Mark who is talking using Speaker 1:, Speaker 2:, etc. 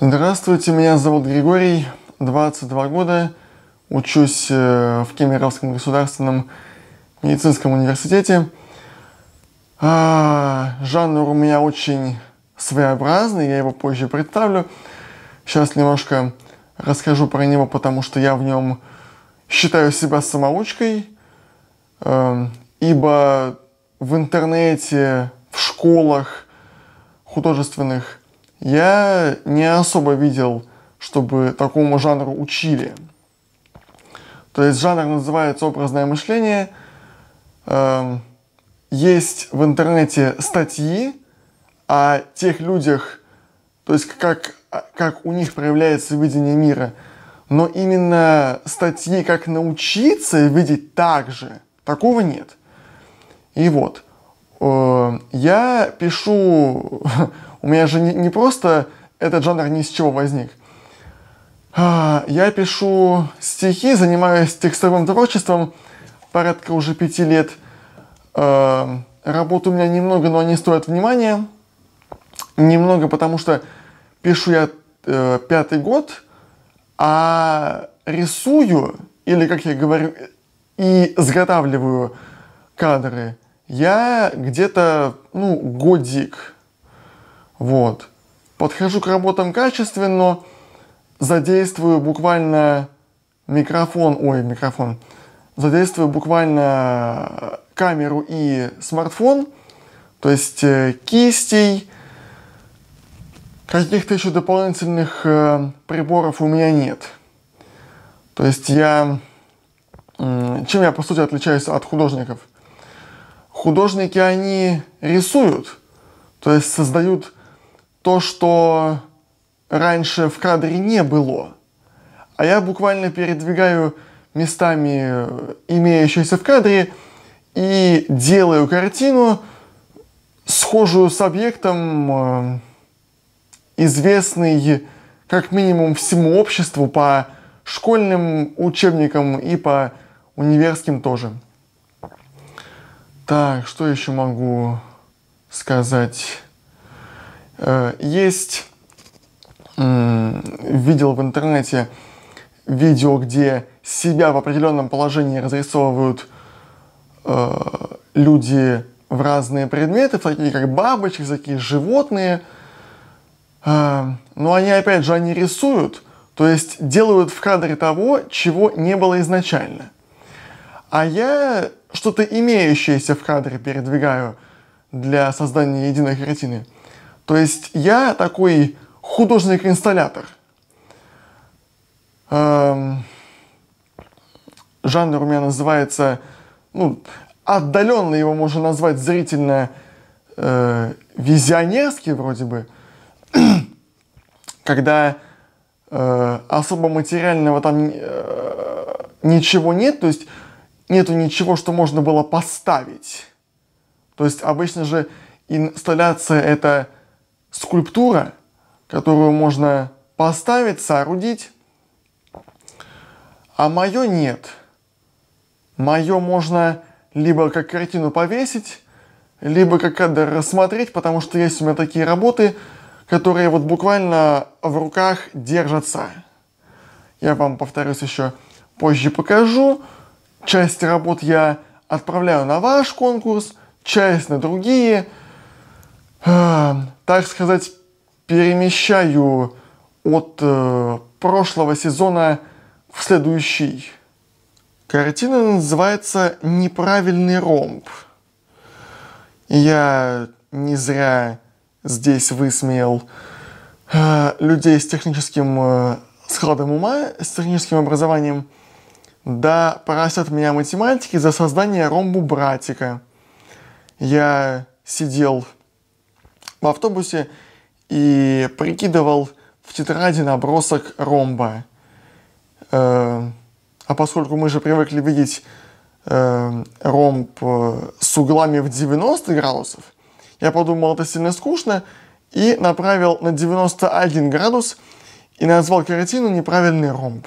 Speaker 1: Здравствуйте, меня зовут Григорий, 22 года, учусь э, в Кемеровском государственном медицинском университете. А, жанр у меня очень своеобразный, я его позже представлю. Сейчас немножко расскажу про него, потому что я в нем считаю себя самоучкой, э, ибо в интернете, в школах художественных я не особо видел, чтобы такому жанру учили. То есть жанр называется образное мышление. Эм, есть в интернете статьи о тех людях, то есть как, как у них проявляется видение мира. Но именно статьи, как научиться видеть так же, такого нет. И вот, э, я пишу У меня же не, не просто этот жанр ни с чего возник. А, я пишу стихи, занимаюсь текстовым творчеством порядка уже пяти лет. А, работ у меня немного, но они стоят внимания. Немного, потому что пишу я э, пятый год, а рисую, или, как я говорю, и изготавливаю кадры, я где-то, ну, годик, вот. Подхожу к работам качественно, задействую буквально микрофон, ой, микрофон, задействую буквально э, камеру и смартфон, то есть э, кистей, каких-то еще дополнительных э, приборов у меня нет. То есть я... Чем я, по сути, отличаюсь от художников? Художники, они рисуют, то есть создают то, что раньше в кадре не было. А я буквально передвигаю местами э, имеющиеся в кадре и делаю картину, схожую с объектом, э, известный как минимум всему обществу по школьным учебникам и по универским тоже. Так, что еще могу сказать? Э, есть, видел в интернете видео, где себя в определенном положении разрисовывают э, люди в разные предметы, такие как бабочки, такие животные. Э, но они, опять же, они рисуют, то есть делают в кадре того, чего не было изначально. А я что-то имеющееся в кадре передвигаю для создания единой картины – то есть я такой художник-инсталлятор. Эм, жанр у меня называется, ну, отдаленно его можно назвать зрительно э, визионерский вроде бы, когда э, особо материального там э, ничего нет, то есть нету ничего, что можно было поставить. То есть обычно же инсталляция это скульптура, которую можно поставить, соорудить, а мое нет. Мое можно либо как картину повесить, либо как кадр рассмотреть, потому что есть у меня такие работы, которые вот буквально в руках держатся. Я вам, повторюсь, еще позже покажу. Часть работ я отправляю на ваш конкурс, часть на другие – а, так сказать, перемещаю от э, прошлого сезона в следующий. Картина называется «Неправильный ромб». Я не зря здесь высмеял э, людей с техническим э, складом ума, с техническим образованием. Да, порастят меня математики за создание ромбу братика. Я сидел в автобусе и прикидывал в тетради набросок ромба. Э, а поскольку мы же привыкли видеть э, ромб э, с углами в 90 градусов, я подумал, это сильно скучно, и направил на 91 градус и назвал картину «Неправильный ромб».